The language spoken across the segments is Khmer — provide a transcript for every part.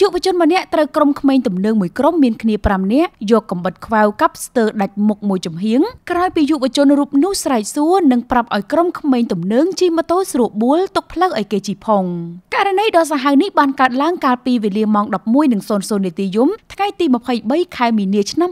យុវជនម្នាក់ត្រូវក្រុមក្មេងទំនើងមួយក្រុមមានគ្នា5នាក់យកកំបិតខ្វៅកាប់ស្ទើរដាច់មុខមួយចំហៀងក្រោយពីយុវជនរូបនោះស្រែកសួរនិងប្រាប់ឲ្យក្រុមក្មេងទំនើងជិះម៉ូតូស្រួលបួលទុកផ្លូវឲ្យគេជិះផងករណីដ៏សាហាវនេះបានកើតឡើងកាលពីវេលាម៉ោង11:00នាទីយប់ថ្ងៃទី23ខែមីនាឆ្នាំ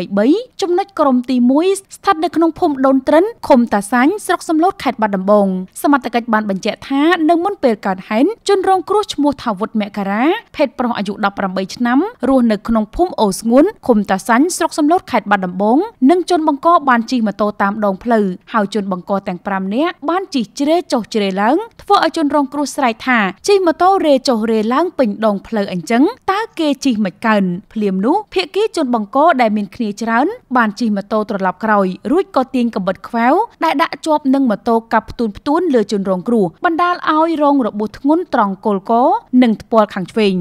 2023ចំណុចក្រុមទី1ស្ថិតនៅក្នុងភូមិដូនត្រិនឃុំតាសាញ់ស្រុកសំឡូតខេត្តបាត់ដំបង សមត្ថកិច្ចបានបញ្ជាក់ថានៅមុនពេលកើតហេតុជនរងគ្រោះឈ្មោះថាវុតមករាភេទប្រុសអាយុ18ឆ្នាំរស់នៅក្នុងភូមិអូស្ងួនឃុំតាសាញ់ស្រុកសំឡូតខេត្តបាត់ដំបងនិងជនបង្កបានជិះម៉ូតូតាមដងផ្លូវហើយជនបង្កទាំង5នាក់បានជិះជ្រេចុះជ្រេឡើង ធ្វើឲ្យជនរងគ្រោះស្រែកថាជិះម៉ូតូរេចុះរេឡើងពេញដងផ្លូវអញ្ចឹងតើគេជិះមិនកើនភ្លាមនោះភៀកគីជនបង្កដែលមានគ្នាច្រើនបានជិះម៉ូតូត្រឡប់ក្រោយរួចក៏ទាញកំបិតខ្វែវដែលដាក់ជាប់នឹងម៉ូតូកាប់ផ្ទួនផ្ទួនលើជនរងគ្រោះបណ្ដាលឲ្យរងរបួសធ្ងន់ត្រង់កុលកនិងថ្ពាល់ខាងឆ្វេង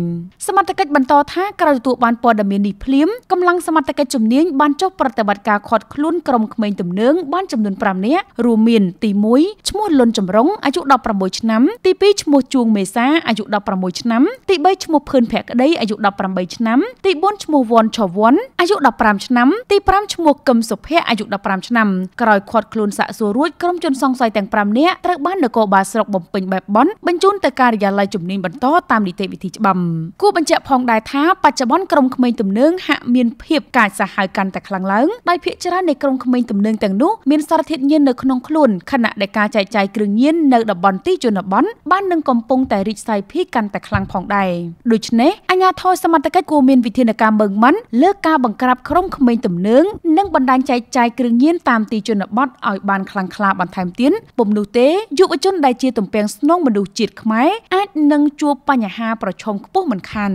សមត្ថកិច្ចបន្តថាក្រោយទទួលបានព័ត៌មាននេះភ្លាមកម្លាំងសមត្ថកិច្ចជំនាញបានចុះប្រតិបត្តិការឃាត់ខ្លួនក្រុមក្មេងទំនើងបានចំនួន5នាក់រួមមានទី1ឈ្មោះលុនចម្រុងអាយុ16ឆ្នាំទី2ឈ្មោះជួងមេសាអាយុ16ឆ្នាំទី3ឈ្មោះភឿនភក្តីអាយុ18ឆ្នាំទី4ឈ្មោះវ៉ាន់ឆវ៉ាន់អាយុ15ឆ្នាំទី5ឈ្មោះកឹមសុភ័ក្រអាយុ15ឆ្នាំក្រោយខាត់ខ្លួនសាក់សួររួចក្រុមជនសង្ស័យទាំង5នាក់ត្រូវបាននគរបាលស្រុកបំពេញបែបបន់បញ្ជូនទៅការិយាល័យជំនាញបន្តតាមនីតិវិធីច្បាប់គួរបញ្ជាក់ផងដែរថាបច្ចុប្បន្នក្រុមក្មេងទំនើងហាក់មាន ភាពកាចសាហាវកាន់តែខ្លាំងឡើងដោយភាគច្រើននៃក្រុមក្មេងទំនើងទាំងនោះមានសារធាតុញៀននៅក្នុងខ្លួនខណៈដែលការចែកចាយគ្រឿងញៀននៅតំបន់ទីជនបទបាននឹងកំពុងតែរីកសាយភាយកាន់តែខ្លាំងផងដែរដូច្នេះអាជ្ញាធរសមត្ថកិច្ចគួរមានវិធានការមើងម៉ាត់លើការបង្បង្ក្រាបក្រុមក្មេងទំនើងនិងបណ្ដាញចែកចាយគ្រឿងញៀនតាមទីជនបទឲ្យបានខ្លាំងក្លា បន្ថែមទៀតពុំនោះទេយុវជនដែលជាទំពាំងស្នងមនុស្សជាតិខ្មែរអាចនឹងជួបបញ្ហាប្រឈមខ្ពស់មិនខាន